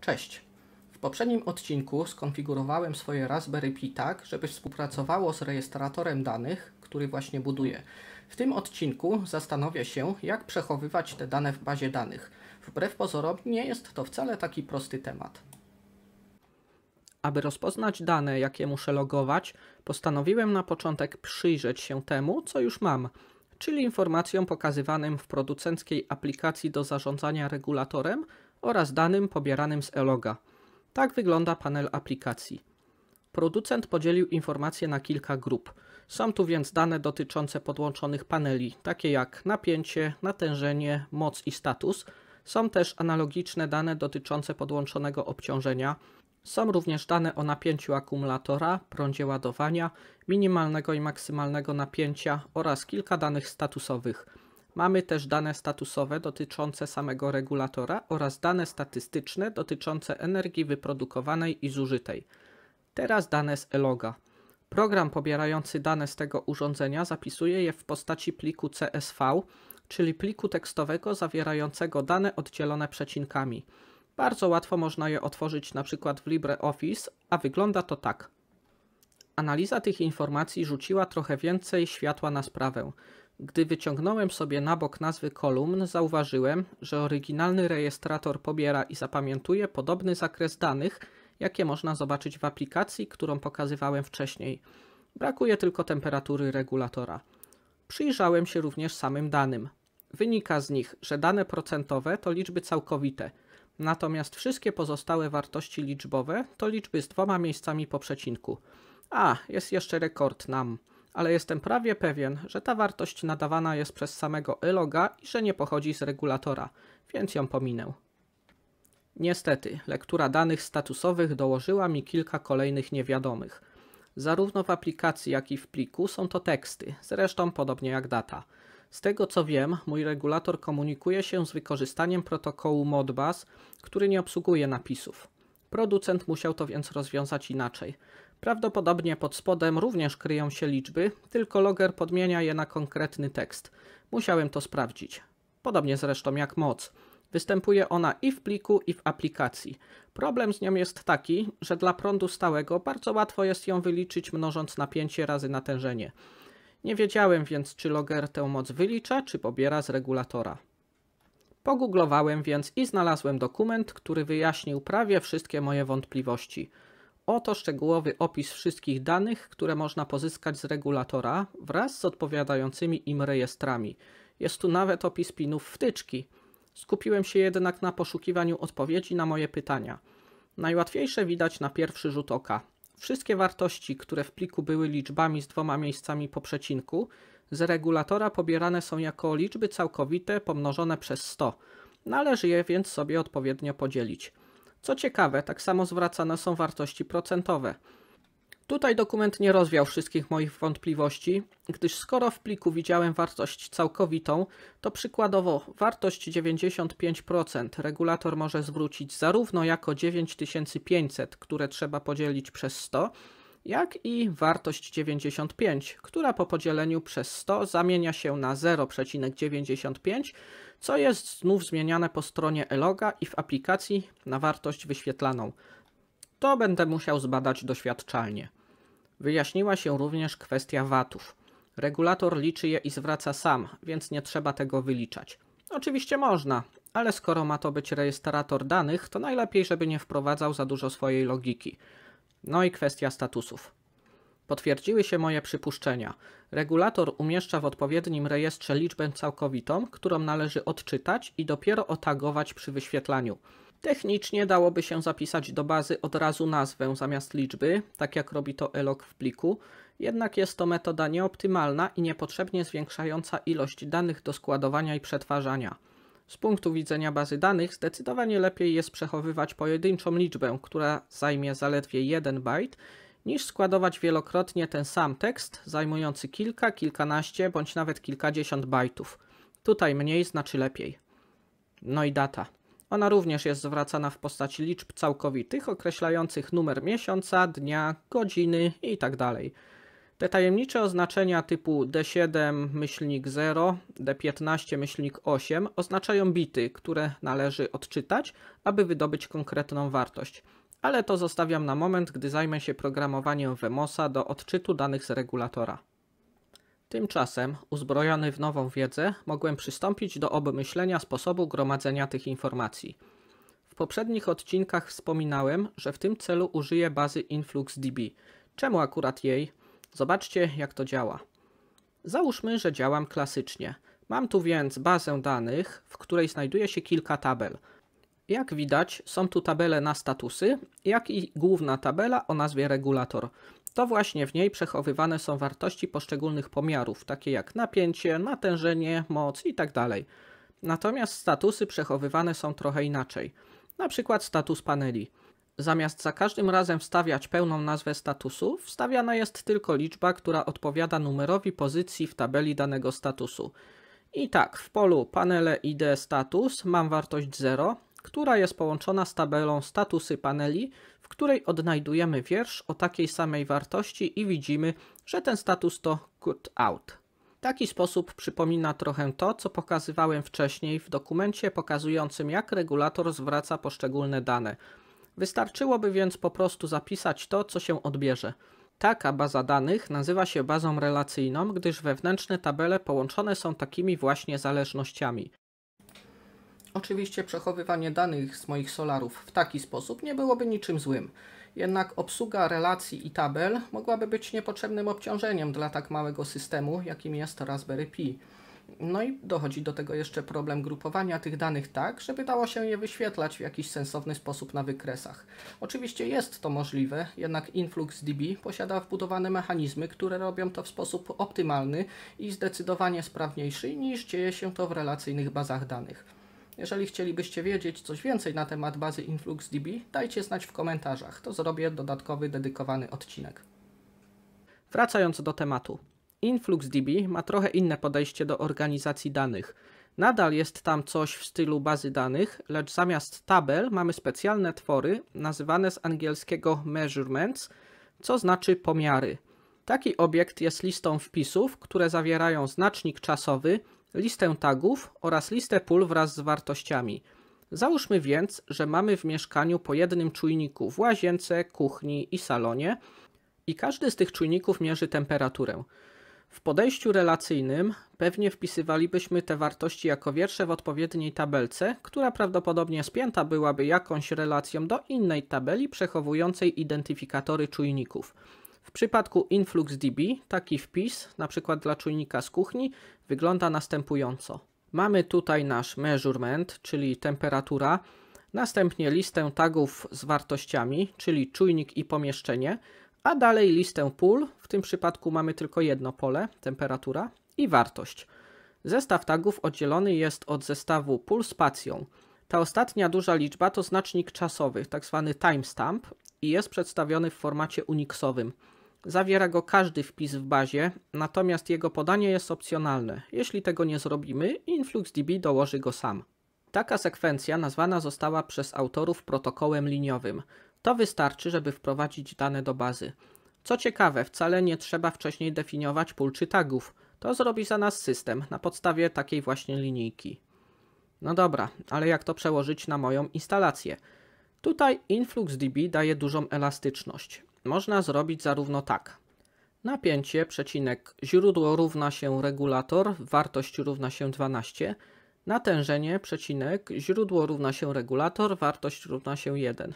Cześć! W poprzednim odcinku skonfigurowałem swoje Raspberry Pi tak, żeby współpracowało z rejestratorem danych, który właśnie buduję. W tym odcinku zastanowię się, jak przechowywać te dane w bazie danych. Wbrew pozorom nie jest to wcale taki prosty temat. Aby rozpoznać dane, jakie muszę logować, postanowiłem na początek przyjrzeć się temu, co już mam, czyli informacjom pokazywanym w producenckiej aplikacji do zarządzania regulatorem, oraz danym pobieranym z eloga. Tak wygląda panel aplikacji. Producent podzielił informacje na kilka grup. Są tu więc dane dotyczące podłączonych paneli, takie jak napięcie, natężenie, moc i status. Są też analogiczne dane dotyczące podłączonego obciążenia. Są również dane o napięciu akumulatora, prądzie ładowania, minimalnego i maksymalnego napięcia oraz kilka danych statusowych. Mamy też dane statusowe dotyczące samego regulatora oraz dane statystyczne dotyczące energii wyprodukowanej i zużytej. Teraz dane z eloga. Program pobierający dane z tego urządzenia zapisuje je w postaci pliku CSV, czyli pliku tekstowego zawierającego dane oddzielone przecinkami. Bardzo łatwo można je otworzyć np. w LibreOffice, a wygląda to tak. Analiza tych informacji rzuciła trochę więcej światła na sprawę. Gdy wyciągnąłem sobie na bok nazwy kolumn, zauważyłem, że oryginalny rejestrator pobiera i zapamiętuje podobny zakres danych, jakie można zobaczyć w aplikacji, którą pokazywałem wcześniej. Brakuje tylko temperatury regulatora. Przyjrzałem się również samym danym. Wynika z nich, że dane procentowe to liczby całkowite, natomiast wszystkie pozostałe wartości liczbowe to liczby z dwoma miejscami po przecinku. A, jest jeszcze rekord nam ale jestem prawie pewien, że ta wartość nadawana jest przez samego eloga i że nie pochodzi z regulatora, więc ją pominę. Niestety, lektura danych statusowych dołożyła mi kilka kolejnych niewiadomych. Zarówno w aplikacji, jak i w pliku są to teksty, zresztą podobnie jak data. Z tego co wiem, mój regulator komunikuje się z wykorzystaniem protokołu Modbus, który nie obsługuje napisów. Producent musiał to więc rozwiązać inaczej. Prawdopodobnie pod spodem również kryją się liczby, tylko logger podmienia je na konkretny tekst. Musiałem to sprawdzić. Podobnie zresztą jak moc. Występuje ona i w pliku, i w aplikacji. Problem z nią jest taki, że dla prądu stałego bardzo łatwo jest ją wyliczyć mnożąc napięcie razy natężenie. Nie wiedziałem więc, czy logger tę moc wylicza, czy pobiera z regulatora. Pogooglowałem więc i znalazłem dokument, który wyjaśnił prawie wszystkie moje wątpliwości – Oto szczegółowy opis wszystkich danych, które można pozyskać z regulatora wraz z odpowiadającymi im rejestrami. Jest tu nawet opis pinów wtyczki. Skupiłem się jednak na poszukiwaniu odpowiedzi na moje pytania. Najłatwiejsze widać na pierwszy rzut oka. Wszystkie wartości, które w pliku były liczbami z dwoma miejscami po przecinku, z regulatora pobierane są jako liczby całkowite pomnożone przez 100. Należy je więc sobie odpowiednio podzielić. Co ciekawe, tak samo zwracane są wartości procentowe. Tutaj dokument nie rozwiał wszystkich moich wątpliwości, gdyż skoro w pliku widziałem wartość całkowitą, to przykładowo wartość 95% regulator może zwrócić zarówno jako 9500, które trzeba podzielić przez 100, jak i wartość 95, która po podzieleniu przez 100 zamienia się na 0,95, co jest znów zmieniane po stronie eloga i w aplikacji na wartość wyświetlaną. To będę musiał zbadać doświadczalnie. Wyjaśniła się również kwestia watów. Regulator liczy je i zwraca sam, więc nie trzeba tego wyliczać. Oczywiście można, ale skoro ma to być rejestrator danych, to najlepiej, żeby nie wprowadzał za dużo swojej logiki. No i kwestia statusów. Potwierdziły się moje przypuszczenia. Regulator umieszcza w odpowiednim rejestrze liczbę całkowitą, którą należy odczytać i dopiero otagować przy wyświetlaniu. Technicznie dałoby się zapisać do bazy od razu nazwę zamiast liczby, tak jak robi to elok w pliku, jednak jest to metoda nieoptymalna i niepotrzebnie zwiększająca ilość danych do składowania i przetwarzania. Z punktu widzenia bazy danych zdecydowanie lepiej jest przechowywać pojedynczą liczbę, która zajmie zaledwie 1 byte, niż składować wielokrotnie ten sam tekst zajmujący kilka, kilkanaście bądź nawet kilkadziesiąt bajtów. Tutaj mniej znaczy lepiej. No i data. Ona również jest zwracana w postaci liczb całkowitych określających numer miesiąca, dnia, godziny itd. Tak te tajemnicze oznaczenia typu D7 myślnik 0, D15 myślnik 8 oznaczają bity, które należy odczytać, aby wydobyć konkretną wartość. Ale to zostawiam na moment, gdy zajmę się programowaniem Wemosa do odczytu danych z regulatora. Tymczasem, uzbrojony w nową wiedzę, mogłem przystąpić do obmyślenia sposobu gromadzenia tych informacji. W poprzednich odcinkach wspominałem, że w tym celu użyję bazy InfluxDB. Czemu akurat jej? Zobaczcie jak to działa. Załóżmy, że działam klasycznie. Mam tu więc bazę danych, w której znajduje się kilka tabel. Jak widać są tu tabele na statusy, jak i główna tabela o nazwie regulator. To właśnie w niej przechowywane są wartości poszczególnych pomiarów, takie jak napięcie, natężenie, moc itd. Tak Natomiast statusy przechowywane są trochę inaczej. Na przykład status paneli. Zamiast za każdym razem wstawiać pełną nazwę statusu, wstawiana jest tylko liczba, która odpowiada numerowi pozycji w tabeli danego statusu. I tak, w polu panele ID status mam wartość 0, która jest połączona z tabelą statusy paneli, w której odnajdujemy wiersz o takiej samej wartości i widzimy, że ten status to cut out. Taki sposób przypomina trochę to, co pokazywałem wcześniej w dokumencie pokazującym, jak regulator zwraca poszczególne dane – Wystarczyłoby więc po prostu zapisać to, co się odbierze. Taka baza danych nazywa się bazą relacyjną, gdyż wewnętrzne tabele połączone są takimi właśnie zależnościami. Oczywiście przechowywanie danych z moich solarów w taki sposób nie byłoby niczym złym. Jednak obsługa relacji i tabel mogłaby być niepotrzebnym obciążeniem dla tak małego systemu, jakim jest Raspberry Pi. No i dochodzi do tego jeszcze problem grupowania tych danych tak, żeby dało się je wyświetlać w jakiś sensowny sposób na wykresach. Oczywiście jest to możliwe, jednak InfluxDB posiada wbudowane mechanizmy, które robią to w sposób optymalny i zdecydowanie sprawniejszy niż dzieje się to w relacyjnych bazach danych. Jeżeli chcielibyście wiedzieć coś więcej na temat bazy InfluxDB, dajcie znać w komentarzach. To zrobię dodatkowy, dedykowany odcinek. Wracając do tematu. InfluxDB ma trochę inne podejście do organizacji danych. Nadal jest tam coś w stylu bazy danych, lecz zamiast tabel mamy specjalne twory nazywane z angielskiego measurements, co znaczy pomiary. Taki obiekt jest listą wpisów, które zawierają znacznik czasowy, listę tagów oraz listę pól wraz z wartościami. Załóżmy więc, że mamy w mieszkaniu po jednym czujniku w łazience, kuchni i salonie i każdy z tych czujników mierzy temperaturę. W podejściu relacyjnym pewnie wpisywalibyśmy te wartości jako wiersze w odpowiedniej tabelce, która prawdopodobnie spięta byłaby jakąś relacją do innej tabeli przechowującej identyfikatory czujników. W przypadku InfluxDB taki wpis, na przykład dla czujnika z kuchni, wygląda następująco. Mamy tutaj nasz measurement, czyli temperatura, następnie listę tagów z wartościami, czyli czujnik i pomieszczenie, a dalej listę pól, w tym przypadku mamy tylko jedno pole, temperatura i wartość. Zestaw tagów oddzielony jest od zestawu pól spacją. Ta ostatnia duża liczba to znacznik czasowy, tzw. Tak timestamp i jest przedstawiony w formacie unixowym. Zawiera go każdy wpis w bazie, natomiast jego podanie jest opcjonalne. Jeśli tego nie zrobimy, InfluxDB dołoży go sam. Taka sekwencja nazwana została przez autorów protokołem liniowym. To wystarczy, żeby wprowadzić dane do bazy. Co ciekawe, wcale nie trzeba wcześniej definiować pól czy tagów. To zrobi za nas system na podstawie takiej właśnie linijki. No dobra, ale jak to przełożyć na moją instalację? Tutaj InfluxDB daje dużą elastyczność. Można zrobić zarówno tak. Napięcie, przecinek, źródło równa się regulator, wartość równa się 12. Natężenie, przecinek, źródło równa się regulator, wartość równa się 1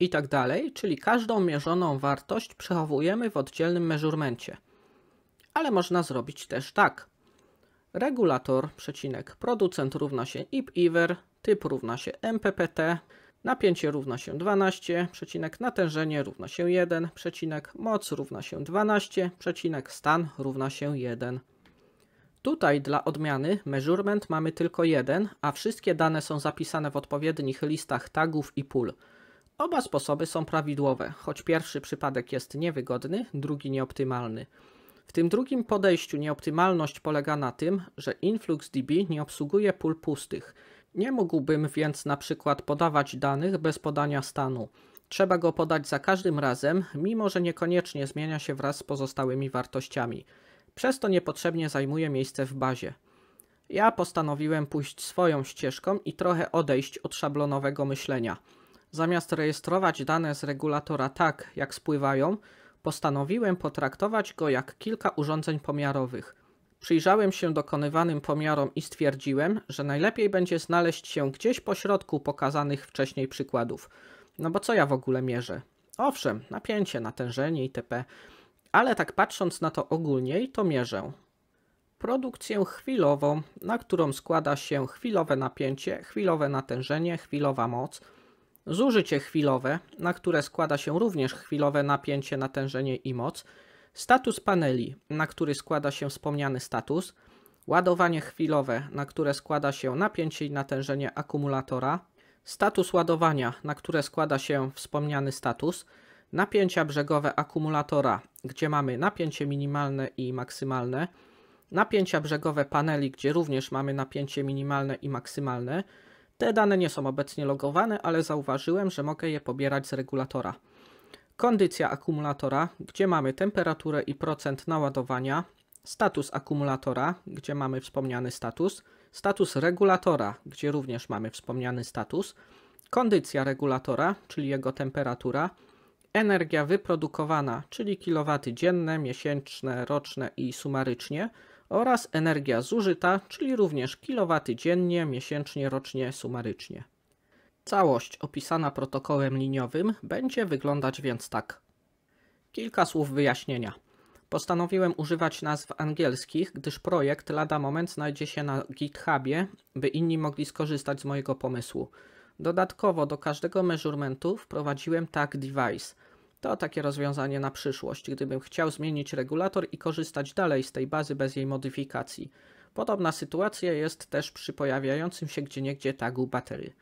i tak dalej, czyli każdą mierzoną wartość przechowujemy w oddzielnym measurmencie. Ale można zrobić też tak. Regulator, przecinek, producent równa się ip typ równa się MPPT, napięcie równa się 12, przecinek, natężenie równa się 1, przecinek, moc równa się 12, przecinek, stan równa się 1. Tutaj dla odmiany measurement mamy tylko jeden, a wszystkie dane są zapisane w odpowiednich listach tagów i pól. Oba sposoby są prawidłowe, choć pierwszy przypadek jest niewygodny, drugi nieoptymalny. W tym drugim podejściu nieoptymalność polega na tym, że InfluxDB nie obsługuje pól pustych. Nie mógłbym więc na przykład podawać danych bez podania stanu. Trzeba go podać za każdym razem, mimo że niekoniecznie zmienia się wraz z pozostałymi wartościami. Przez to niepotrzebnie zajmuje miejsce w bazie. Ja postanowiłem pójść swoją ścieżką i trochę odejść od szablonowego myślenia – Zamiast rejestrować dane z regulatora tak, jak spływają, postanowiłem potraktować go jak kilka urządzeń pomiarowych. Przyjrzałem się dokonywanym pomiarom i stwierdziłem, że najlepiej będzie znaleźć się gdzieś pośrodku pokazanych wcześniej przykładów. No bo co ja w ogóle mierzę? Owszem, napięcie, natężenie itp. Ale tak patrząc na to ogólniej, to mierzę. Produkcję chwilową, na którą składa się chwilowe napięcie, chwilowe natężenie, chwilowa moc – zużycie chwilowe, na które składa się również chwilowe napięcie, natężenie i moc, status paneli, na który składa się wspomniany status, ładowanie chwilowe, na które składa się napięcie i natężenie akumulatora, status ładowania, na które składa się wspomniany status, napięcia brzegowe akumulatora, gdzie mamy napięcie minimalne i maksymalne, napięcia brzegowe paneli, gdzie również mamy napięcie minimalne i maksymalne, te dane nie są obecnie logowane, ale zauważyłem, że mogę je pobierać z regulatora. Kondycja akumulatora, gdzie mamy temperaturę i procent naładowania, status akumulatora, gdzie mamy wspomniany status, status regulatora, gdzie również mamy wspomniany status, kondycja regulatora, czyli jego temperatura, energia wyprodukowana, czyli kilowaty dzienne, miesięczne, roczne i sumarycznie, oraz energia zużyta, czyli również kilowaty dziennie, miesięcznie, rocznie, sumarycznie. Całość opisana protokołem liniowym będzie wyglądać więc tak. Kilka słów wyjaśnienia. Postanowiłem używać nazw angielskich, gdyż projekt lada moment znajdzie się na GitHubie, by inni mogli skorzystać z mojego pomysłu. Dodatkowo do każdego measurementu wprowadziłem tag device – to takie rozwiązanie na przyszłość, gdybym chciał zmienić regulator i korzystać dalej z tej bazy bez jej modyfikacji. Podobna sytuacja jest też przy pojawiającym się gdzieniegdzie tagu batery.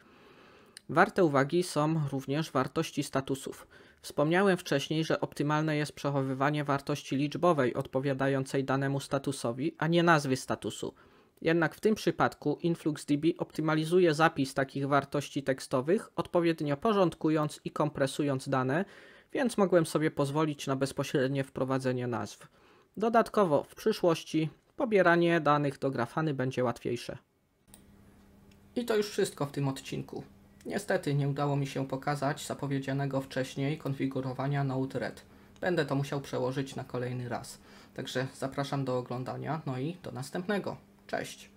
Warte uwagi są również wartości statusów. Wspomniałem wcześniej, że optymalne jest przechowywanie wartości liczbowej odpowiadającej danemu statusowi, a nie nazwy statusu. Jednak w tym przypadku InfluxDB optymalizuje zapis takich wartości tekstowych, odpowiednio porządkując i kompresując dane, więc mogłem sobie pozwolić na bezpośrednie wprowadzenie nazw. Dodatkowo w przyszłości pobieranie danych do grafany będzie łatwiejsze. I to już wszystko w tym odcinku. Niestety nie udało mi się pokazać zapowiedzianego wcześniej konfigurowania Node-RED. Będę to musiał przełożyć na kolejny raz. Także zapraszam do oglądania, no i do następnego. Cześć!